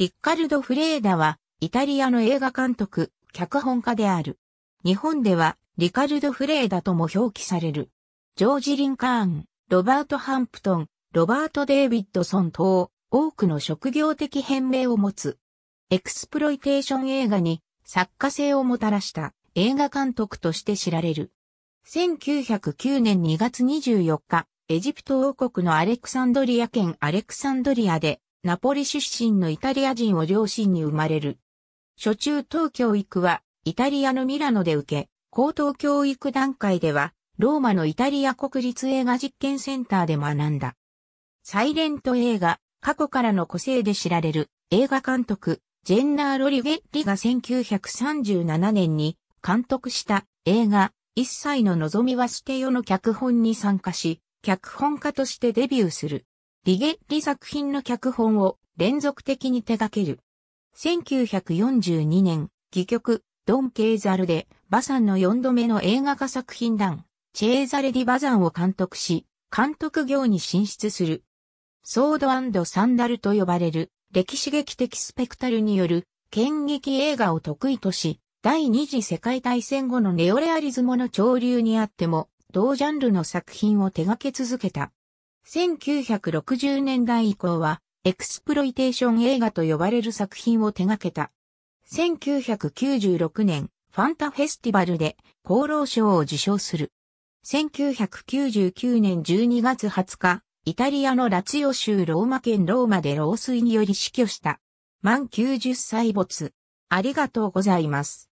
リッカルド・フレーダは、イタリアの映画監督、脚本家である。日本では、リカルド・フレーダとも表記される。ジョージ・リンカーン、ロバート・ハンプトン、ロバート・デイビッドソン等、多くの職業的変名を持つ。エクスプロイテーション映画に作家性をもたらした映画監督として知られる。1909年2月24日、エジプト王国のアレクサンドリア県アレクサンドリアでナポリ出身のイタリア人を両親に生まれる。初中等教育はイタリアのミラノで受け、高等教育段階ではローマのイタリア国立映画実験センターで学んだ。サイレント映画、過去からの個性で知られる映画監督、ジェンナー・ロリゲッリが1937年に監督した映画、一切の望みは捨てよの脚本に参加し、脚本家としてデビューする。リゲッリ作品の脚本を連続的に手掛ける。1942年、戯曲、ドン・ケーザルで、バザンの4度目の映画化作品団、チェーザレ・ディ・バザンを監督し、監督業に進出する。ソードサンダルと呼ばれる、歴史劇的スペクタルによる、剣劇映画を得意とし、第二次世界大戦後のネオレアリズムの潮流にあっても、同ジャンルの作品を手掛け続けた。1960年代以降は、エクスプロイテーション映画と呼ばれる作品を手掛けた。1996年、ファンタフェスティバルで厚労省を受賞する。1999年12月20日、イタリアのラツヨ州ローマ県ローマで老衰により死去した。満90歳没。ありがとうございます。